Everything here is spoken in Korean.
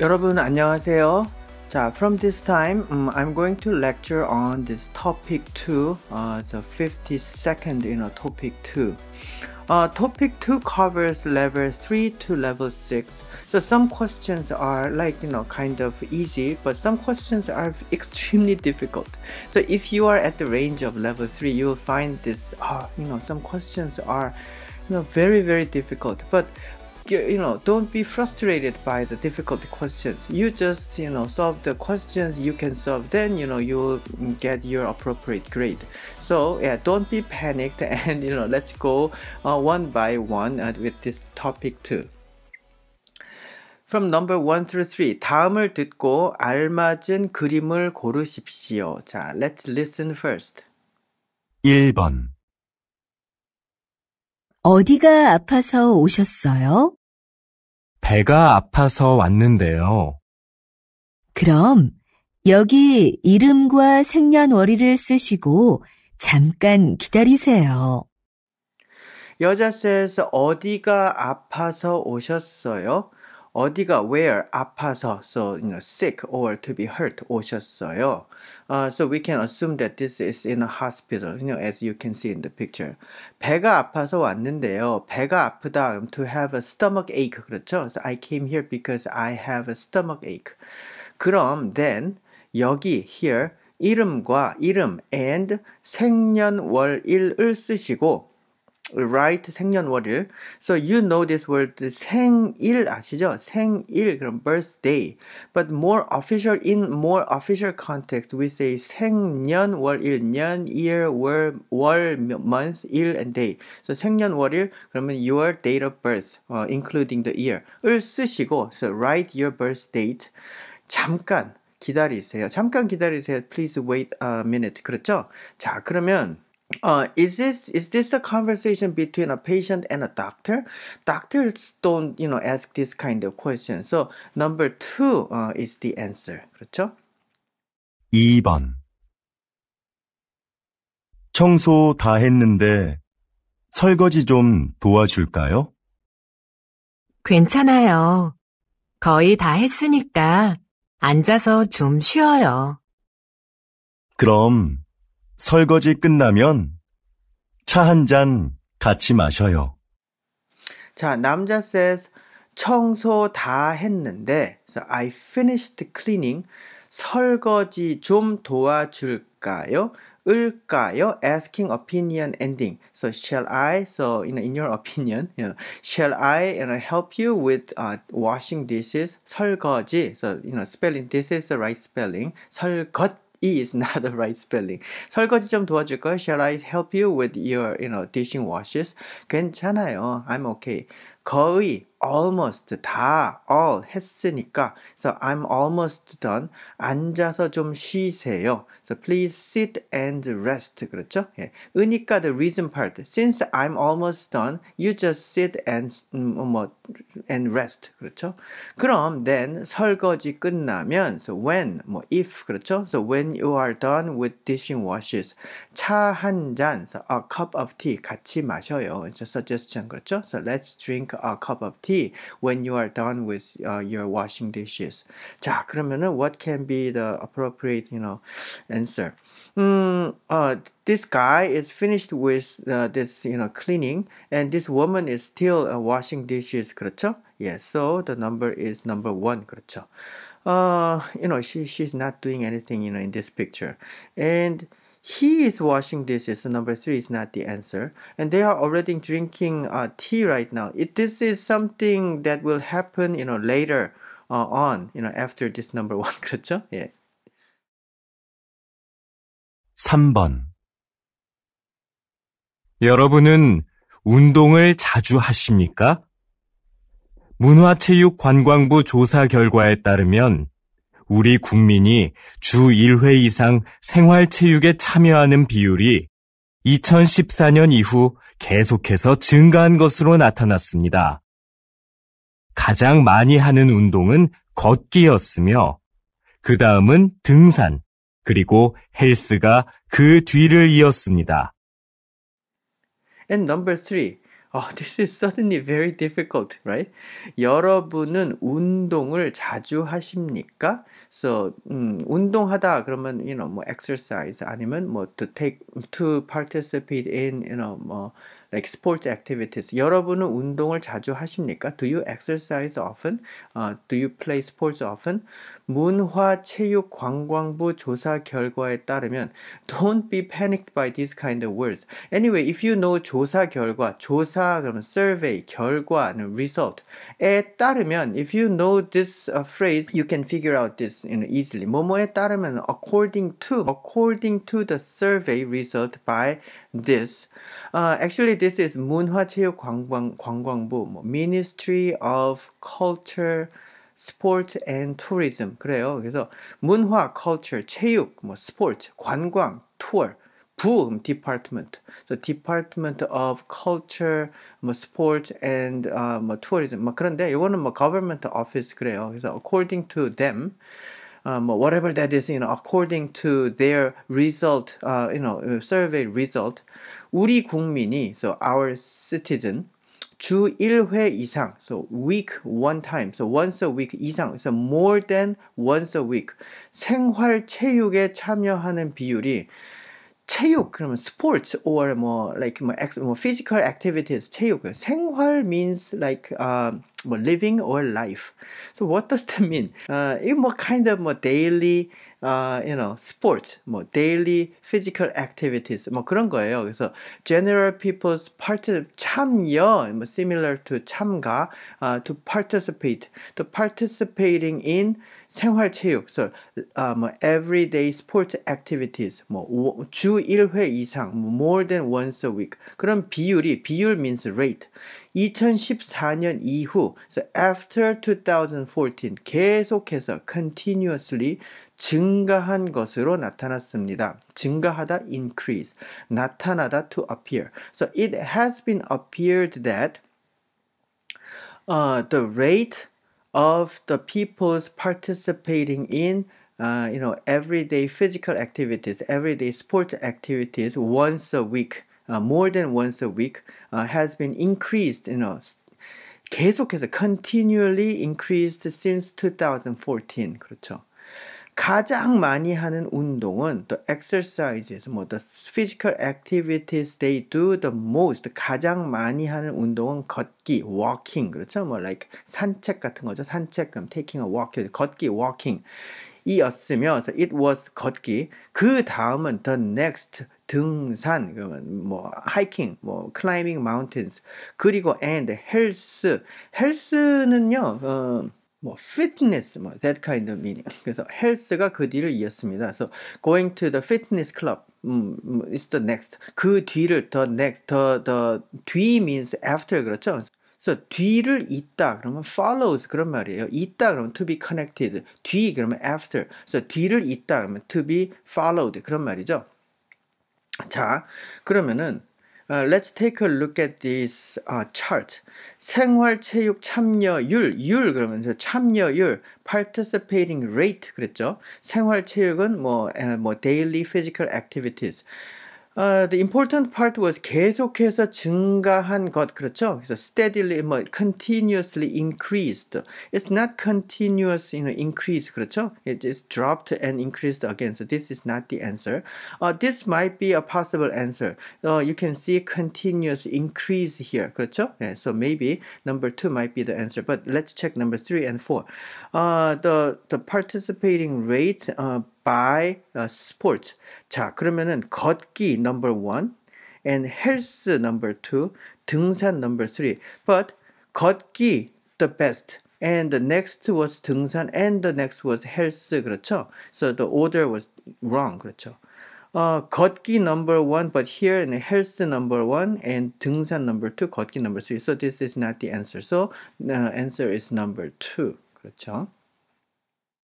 여러분 안녕하세요. 자, from this time, um, I'm going to lecture on this topic 2, uh, the 52nd in a topic 2. Uh, topic 2 covers level 3 to level 6. So some questions are like, you know, kind of easy, but some questions are extremely difficult. So if you are at the range of level 3, you'll find this, uh, you know, some questions are you know, very, very difficult. But you know, don't be frustrated by the difficult questions. You just, you know, solve the questions you can solve. Then, you know, you'll get your appropriate grade. So yeah, don't be panicked and, you know, let's go uh, one by one uh, with this topic too. From number 1 through 3. 다음을 듣고 알맞은 그림을 고르십시오. 자, let's listen first. 1번 어디가 아파서 오셨어요? 배가 아파서 왔는데요. 그럼 여기 이름과 생년월일을 쓰시고 잠깐 기다리세요. 여자세에서 어디가 아파서 오셨어요? 어디가 where 아파서 so you know sick or to be hurt 오셨어요. Uh, so we can assume that this is in a hospital. You know as you can see in the picture. 배가 아파서 왔는데요. 배가 아프다 to have a stomach ache 그렇죠? So I came here because I have a stomach ache. 그럼 then 여기 here 이름과 이름 and 생년월일을 쓰시고 r i g h 생년월일. So you know this word 생일 아시죠? 생일 그럼 birthday. But more official in more official context we say 생년월일 년 year 월, 월 month 일 and day. So 생년월일 그러면 your date of birth uh, including the year을 쓰시고 so write your birth date 잠깐 기다리세요. 잠깐 기다리세요. Please wait a minute. 그렇죠? 자, 그러면 uh, is this is this a conversation between a patient and a doctor? Doctors don't you know ask this kind of question. So number two uh, is the answer. 그렇죠? 2번 청소 다 했는데 설거지 좀 도와줄까요? 괜찮아요. 거의 다 했으니까 앉아서 좀 쉬어요. 그럼 설거지 끝나면 차 한 잔 같이 마셔요. 자, 남자 says 청소 다 했는데 so I finished cleaning. 설거지 좀 도와줄까요? 을까요? asking opinion ending. So shall I? So you know, in your opinion, you know, shall I you know, help you with uh, washing dishes? 설거지. So you know, spelling this is the right spelling. 설거지. E is not the right spelling. 설거지 좀 도와줄까요? Shall I help you with your, you know, dishing washes? 괜찮아요. I'm okay. 거의 almost 다 all 했으니까 so I'm almost done 앉아서 좀 쉬세요. 그래 please sit and rest 그렇죠? 예. 으니까 the reason part since I'm almost done you just sit and 뭐 and rest 그렇죠? 그럼 then 설거지 끝나면 so when 뭐 if 그렇죠? so when you are done with dishing washes 차 한 잔 so a cup of tea 같이 마셔요. It's a suggestion 그렇죠? so let's drink a cup of tea when you are done with uh, your washing dishes. 자, 그러면은 what can be the appropriate, you know, answer? Mm, uh, this guy is finished with uh, this, you know, cleaning, and this woman is still uh, washing dishes. 그렇죠? Yes. So the number is number one. 그렇죠? Uh, you know, she she's not doing anything, you know, in this picture, and He is washing dishes. Number three is not the answer. And they are already drinking uh, tea right now. It, this is something that will happen, you know, later uh, on, you know, after this number one. 그렇죠? 예. 3번. 여러분은 운동을 자주 하십니까? 문화체육관광부 조사 결과에 따르면 우리 국민이 주 1회 이상 생활체육에 참여하는 비율이 2014년 이후 계속해서 증가한 것으로 나타났습니다. 가장 많이 하는 운동은 걷기였으며, 그 다음은 등산, 그리고 헬스가 그 뒤를 이었습니다. And number three. Oh, this is suddenly very difficult, right? 여러분은 운동을 자주 하십니까? So, 음, 운동하다 그러면 you know 뭐 exercise 아니면 뭐 to take to participate in you know 뭐 like sports activities. 여러분은 운동을 자주 하십니까? Do you exercise often? Uh, do you play sports often? 문화체육관광부 조사 결과에 따르면 Don't be panicked by these kind of words. Anyway, if you know 조사 결과, 조사 그러면 survey 결과는 result에 따르면 if you know this uh, phrase, you can figure out this you know, easily. 뭐뭐에 따르면 according to according to the survey result by this. Uh, actually, this is 문화체육관광 뭐, Ministry of Culture. 스포츠 앤 투리즘 그래요. 그래서 문화, culture, 체육, 뭐 스포츠, 관광, 투어, 부음 department. So Department of culture 뭐 스포츠 and uh, 뭐 tourism 뭐 그런데 이거는 뭐 government office 그래요. 그래서 according to them uh, 뭐 whatever that is you know according to their result uh, you know survey result 우리 국민이 so our citizen 주 1회 이상, so week one time, so once a week 이상, so more than once a week 생활 체육에 참여하는 비율이 체육 그러면 sports or 뭐 like 뭐, 뭐 physical activities 체육 생활 means like uh, 뭐 living or life. So what does that mean? Uh, more kind of 뭐 daily you know, sports, 뭐 daily physical activities 뭐 그런 거예요. 그래서 general people's part 참여, 뭐 similar to 참가, to participate, to participating in 생활체육, so, 뭐 everyday sports activities, 뭐주 1회 이상, more than once a week. 그런 비율이 비율 means rate. 2014년 이후, so after 2014 계속해서 continuously 증가한 것으로 나타났습니다. 증가하다 increase 나타나다 to appear. So it has been appeared that uh, the rate of the people's participating in uh, you know everyday physical activities, everyday sports activities once a week, uh, more than once a week, uh, has been increased. You know. 계속해서 continually increased since 2014 그렇죠. 가장 많이 하는 운동은 또 exercises 뭐 the physical activities they do the most 가장 많이 하는 운동은 걷기 walking 그렇죠 뭐 like 산책 같은 거죠 산책 그럼 taking a walk 걷기 walking 이었으며 면 it was 걷기 그 다음은 the next 등산 그러면 뭐 hiking, 뭐 climbing mountains 그리고 and health. 헬스 헬스는요 어, 뭐 fitness 뭐 that kind of meaning. 그래서 헬스가 그 뒤를 이었습니다. 그래서 going to the fitness club 음, is the next. 그 뒤를 the next the the 뒤 means after 그렇죠? 그래서 뒤를 잇다 그러면 follows 그런 말이에요. 잇다 그러면 to be connected. 뒤 그러면 after. 그래서 뒤를 잇다 그러면 to be followed 그런 말이죠. 자, 그러면은 Uh, let's take a look at this uh, chart. 생활체육 참여율, 율 그러면 참여율, participating rate 그랬죠. 생활체육은 뭐, 뭐 daily physical activities. the important part was 계속해서 증가한 것 그렇죠? So steadily 뭐 continuously increased. It's not continuous you know, increase 그렇죠? It is dropped and increased again. So this is not the answer. Uh, this might be a possible answer. Uh, you can see continuous increase here 그렇죠? Yeah, so maybe number two might be the answer. But let's check number three and four. Uh, the the participating rate uh, by uh, sports. 자, 그러면은 걷기 number one and health number two, 등산 number three. But 걷기 the best. And the next was 등산 and the next was health. 그렇죠? So the order was wrong. 그렇죠? 걷기 number one, but here in health number one and 등산 number two, 걷기 number three. So this is not the answer. So the uh, answer is number two. 그렇죠?